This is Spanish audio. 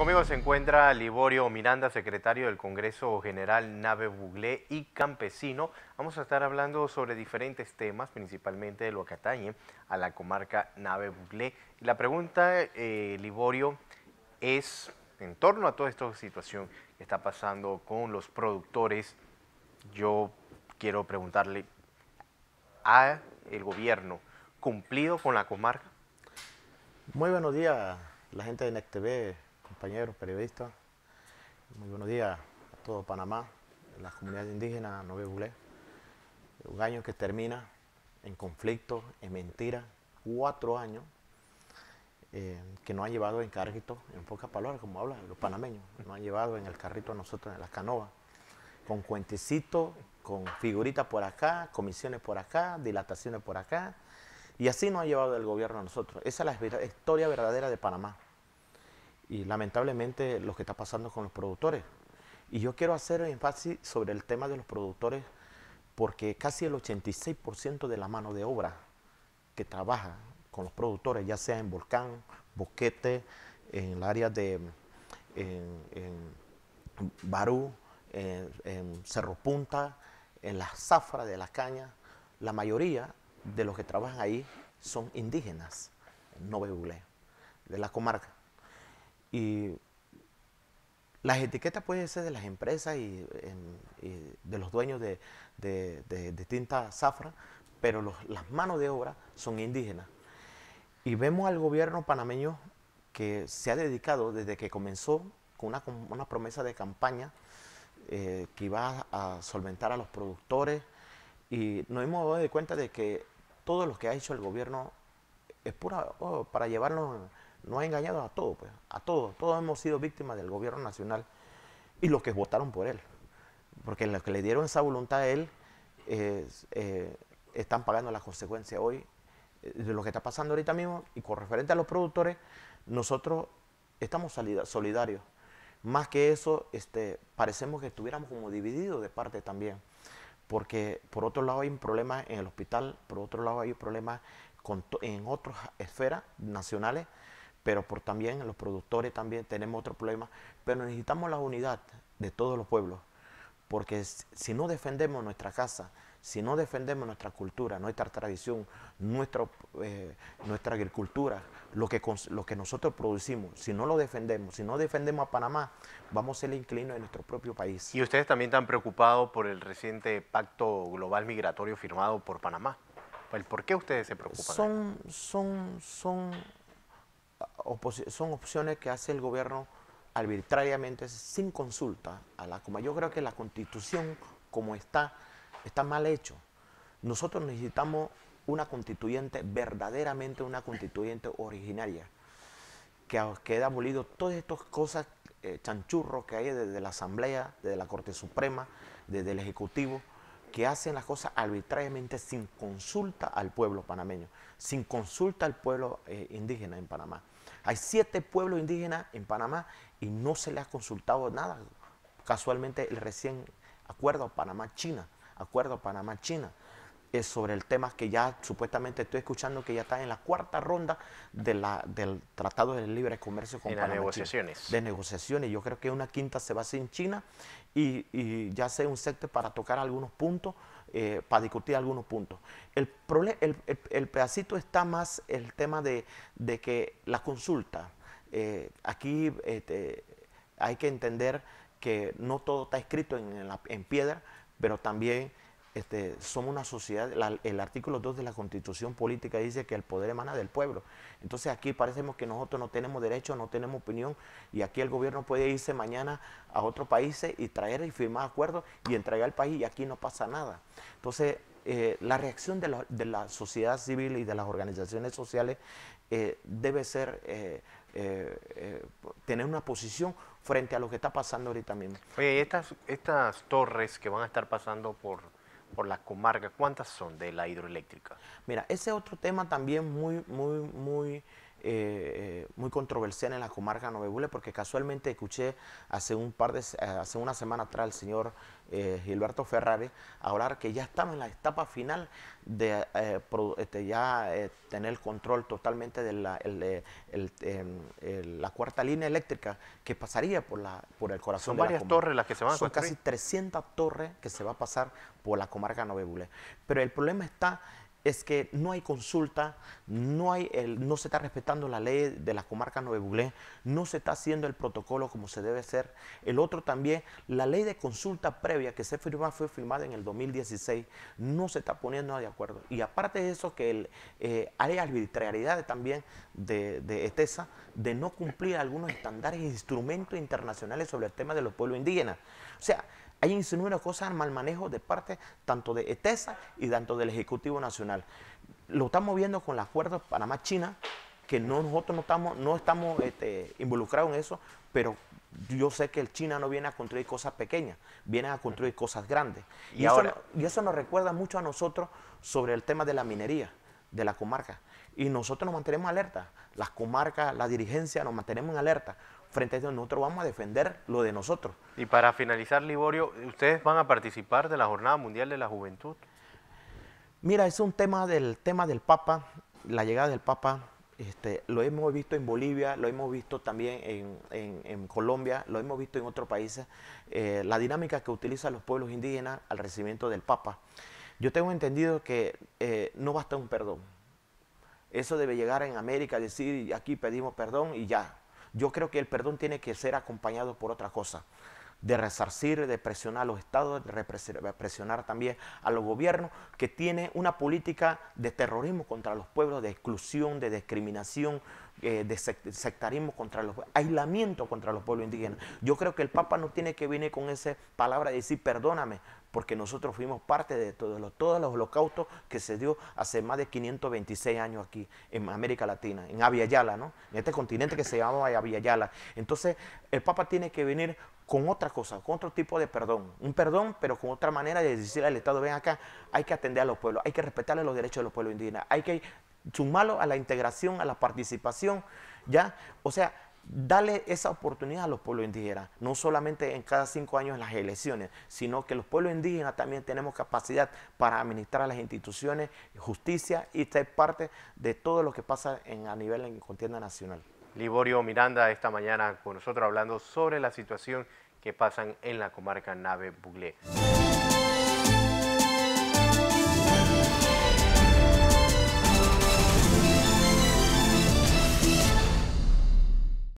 Conmigo se encuentra Liborio Miranda, secretario del Congreso General Nave Buglé y Campesino. Vamos a estar hablando sobre diferentes temas, principalmente de lo que atañe a la comarca Nave Buglé. la pregunta, eh, Liborio, es en torno a toda esta situación que está pasando con los productores. Yo quiero preguntarle, ¿ha el gobierno cumplido con la comarca? Muy buenos días, la gente de NECTV compañeros periodistas. Muy buenos días a todo Panamá, a las comunidades indígenas, no Bulé. Un año que termina en conflicto, en mentira, cuatro años eh, que no han llevado en carrito, en pocas palabras, como hablan los panameños, nos han llevado en el carrito a nosotros, en las canoas, con cuentecitos, con figuritas por acá, comisiones por acá, dilataciones por acá, y así nos ha llevado el gobierno a nosotros. Esa es la historia verdadera de Panamá y lamentablemente lo que está pasando con los productores. Y yo quiero hacer énfasis sobre el tema de los productores porque casi el 86% de la mano de obra que trabaja con los productores, ya sea en Volcán, Boquete, en el área de Barú, en, Cerro Punta, en la zafra de la caña, la mayoría de los que trabajan ahí son indígenas, no bebulé, de la comarca. Y las etiquetas pueden ser de las empresas y, de los dueños de, distintas zafras, pero las manos de obra son indígenas. Y vemos al gobierno panameño que se ha dedicado desde que comenzó con una, promesa de campaña eh, que iba a solventar a los productores y nos hemos dado cuenta de que todo lo que ha hecho el gobierno es pura oh, para llevarnos nos ha engañado a todos, pues, a todos. Todos hemos sido víctimas del gobierno nacional y los que votaron por él. Porque los que le dieron esa voluntad a él eh, están pagando las consecuencias hoy eh, de lo que está pasando ahorita mismo. Y con referente a los productores, nosotros estamos solidarios. Más que eso, este, parecemos que estuviéramos como divididos de parte también. Porque por otro lado hay un problema en el hospital, por otro lado hay un problema en otras esferas nacionales pero por también los productores también tenemos otro problema, pero necesitamos la unidad de todos los pueblos, porque si no defendemos nuestra casa, si no defendemos nuestra cultura, nuestra tradición, nuestro, eh, nuestra agricultura, lo que, lo que nosotros producimos, si no lo defendemos, si no defendemos a Panamá, vamos a ser el inclino de nuestro propio país. ¿Y ustedes también están preocupados por el reciente pacto global migratorio firmado por Panamá? ¿Por qué ustedes se preocupan? Son, son, son son opciones que hace el gobierno arbitrariamente sin consulta a la Yo creo que la constitución como está, está mal hecho. Nosotros necesitamos una constituyente, verdaderamente una constituyente originaria, que queda abolido todas estas cosas eh, chanchurros que hay desde la Asamblea, desde la Corte Suprema, desde el Ejecutivo, que hacen las cosas arbitrariamente sin consulta al pueblo panameño, sin consulta al pueblo eh, indígena en Panamá. Hay siete pueblos indígenas en Panamá y no se les ha consultado nada. Casualmente el recién acuerdo Panamá-China, acuerdo Panamá-China, es sobre el tema que ya supuestamente estoy escuchando que ya está en la cuarta ronda del Tratado de Libre Comercio con las De negociaciones. De negociaciones. Yo creo que una quinta se va a hacer en China y, ya sé un sexto para tocar algunos puntos, eh, para discutir algunos puntos. El, el, el, pedacito está más el tema de, que la consulta. Eh, aquí este, hay que entender que no todo está escrito en, en piedra, pero también este, somos una sociedad, el artículo 2 de la Constitución Política dice que el poder emana del pueblo. Entonces aquí parecemos que nosotros no tenemos derecho, no tenemos opinión y aquí el gobierno puede irse mañana a otros países y traer y firmar acuerdos y entregar al país y aquí no pasa nada. Entonces eh, la reacción de la, de la, sociedad civil y de las organizaciones sociales eh, debe ser... Eh, tener una posición frente a lo que está pasando ahorita mismo. Oye, estas, estas torres que van a estar pasando por por la comarca, ¿cuántas son de la hidroeléctrica? Mira, ese otro tema también muy, muy, muy eh, muy controversial en la comarca Novebule, porque casualmente escuché hace, un par de, hace una semana atrás el señor eh, Gilberto Ferrari hablar que ya estamos en la etapa final de, eh, este, ya tener el control totalmente de la, em, la, cuarta línea eléctrica que pasaría por, la, por el corazón Son varias torres las que se van a Son casi 300 torres que se va a pasar por la comarca Novebule. Pero el problema está es que no hay consulta, no, hay no se está respetando la ley de la comarca Nueve no se está haciendo el protocolo como se debe ser. El otro también, la ley de consulta previa que se firmó, fue firmada en el 2016, no se está poniendo de acuerdo. Y aparte de eso, que el, eh, hay arbitrariedad también de, de ETESA de no cumplir algunos estándares e instrumentos internacionales sobre el tema de los pueblos indígenas. O sea, hay de cosas al mal manejo de parte tanto de ETESA y tanto del Ejecutivo Nacional. Lo estamos viendo con el acuerdo Panamá-China, que nosotros no estamos, este, involucrados en eso, pero yo sé que el China no viene a construir cosas pequeñas, viene a construir cosas grandes. Y, eso, y eso nos recuerda mucho a nosotros sobre el tema de la minería, de la comarca. Y nosotros nos mantenemos alerta, las comarcas, la dirigencia nos mantenemos en alerta, frente a nosotros vamos a defender lo de nosotros. Y para finalizar, Liborio, ¿ustedes van a participar de la Jornada Mundial de la Juventud? Mira, es un tema del tema del Papa, la llegada del Papa, este, lo hemos visto en Bolivia, lo hemos visto también en, Colombia, lo hemos visto en otros países, eh, la dinámica que utilizan los pueblos indígenas al recibimiento del Papa. Yo tengo entendido que eh, no basta un perdón. Eso debe llegar en América, decir aquí pedimos perdón y ya, yo creo que el perdón tiene que ser acompañado por otra cosa de resarcir, de presionar a los estados, de presionar también a los gobiernos, que tiene una política de terrorismo contra los pueblos, de exclusión, de discriminación, eh, de sectarismo contra los aislamiento contra los pueblos indígenas. Yo creo que el Papa no tiene que venir con esa palabra de decir perdóname, porque nosotros fuimos parte de todos los, todos los holocaustos que se dio hace más de 526 años aquí en América Latina, en Aviala, ¿no? En este continente que se llama Yala, Entonces, el Papa tiene que venir con otra cosa, con otro tipo de perdón. Un perdón, pero con otra manera de decirle al Estado, ven acá, hay que atender a los pueblos, hay que respetarle los derechos de los pueblos indígenas, hay que sumarlo a la integración, a la participación, ¿ya? O sea, darle esa oportunidad a los pueblos indígenas, no solamente en cada cinco años en las elecciones, sino que los pueblos indígenas también tenemos capacidad para administrar las instituciones, justicia y ser parte de todo lo que pasa a nivel en contienda nacional. Liborio Miranda esta mañana con nosotros hablando sobre la situación que pasan en la comarca Nave Buglé.